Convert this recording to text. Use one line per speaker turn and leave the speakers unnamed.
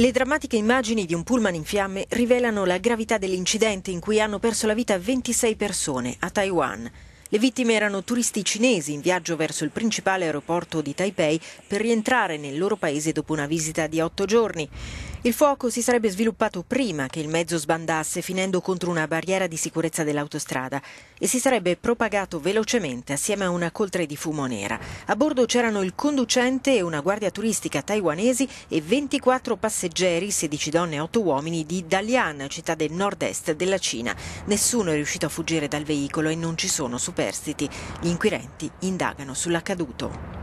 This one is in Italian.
Le drammatiche immagini di un pullman in fiamme rivelano la gravità dell'incidente in cui hanno perso la vita 26 persone a Taiwan. Le vittime erano turisti cinesi in viaggio verso il principale aeroporto di Taipei per rientrare nel loro paese dopo una visita di otto giorni. Il fuoco si sarebbe sviluppato prima che il mezzo sbandasse finendo contro una barriera di sicurezza dell'autostrada e si sarebbe propagato velocemente assieme a una coltre di fumo nera. A bordo c'erano il conducente e una guardia turistica taiwanesi e 24 passeggeri, 16 donne e 8 uomini di Dalian, città del nord-est della Cina. Nessuno è riuscito a fuggire dal veicolo e non ci sono supporti superstiti. Gli inquirenti indagano sull'accaduto.